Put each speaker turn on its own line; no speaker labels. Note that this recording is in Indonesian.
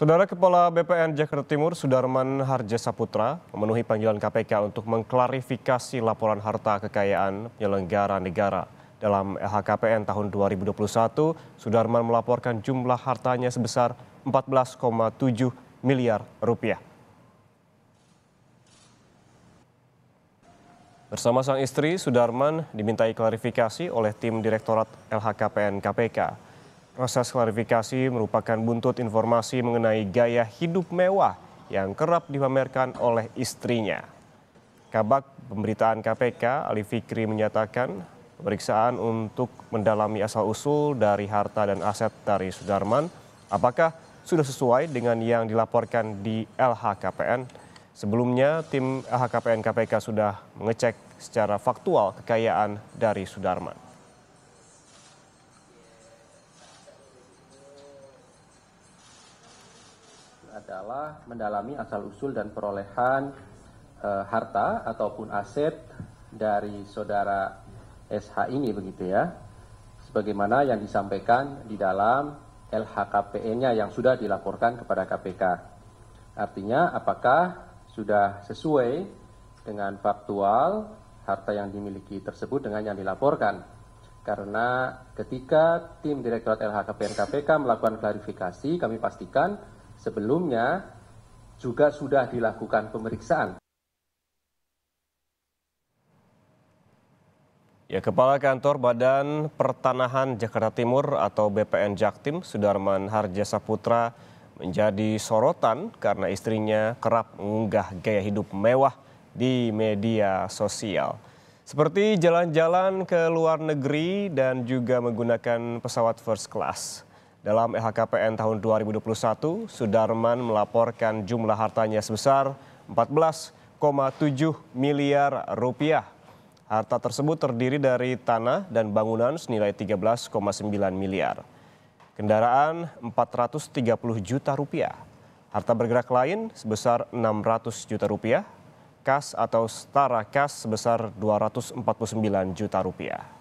Saudara Kepala BPN Jakarta Timur Sudarman Harja Saputra memenuhi panggilan KPK untuk mengklarifikasi laporan harta kekayaan penyelenggara negara. Dalam LHKPN tahun 2021, Sudarman melaporkan jumlah hartanya sebesar 14,7 miliar rupiah. Bersama sang istri, Sudarman dimintai klarifikasi oleh tim Direktorat LHKPN KPK. Proses klarifikasi merupakan buntut informasi mengenai gaya hidup mewah yang kerap dipamerkan oleh istrinya. Kabak pemberitaan KPK Ali Fikri menyatakan pemeriksaan untuk mendalami asal-usul dari harta dan aset dari Sudarman apakah sudah sesuai dengan yang dilaporkan di LHKPN. Sebelumnya tim LHKPN KPK sudah mengecek secara faktual kekayaan dari Sudarman.
adalah mendalami asal-usul dan perolehan e, harta ataupun aset dari saudara SH ini begitu ya. Sebagaimana yang disampaikan di dalam LHKPN-nya yang sudah dilaporkan kepada KPK. Artinya apakah sudah sesuai dengan faktual harta yang dimiliki tersebut dengan yang dilaporkan? Karena ketika tim Direktorat LHKPN KPK melakukan klarifikasi, kami pastikan sebelumnya juga sudah dilakukan pemeriksaan.
Ya, Kepala Kantor Badan Pertanahan Jakarta Timur atau BPN Jaktim, Sudarman Harjasa Putra menjadi sorotan karena istrinya kerap mengunggah gaya hidup mewah di media sosial. Seperti jalan-jalan ke luar negeri dan juga menggunakan pesawat first class. Dalam LHKPN tahun 2021, Sudarman melaporkan jumlah hartanya sebesar 14,7 miliar rupiah. Harta tersebut terdiri dari tanah dan bangunan senilai 13,9 miliar. Kendaraan 430 juta rupiah. Harta bergerak lain sebesar 600 juta rupiah. Kas atau setara kas sebesar 249 juta rupiah.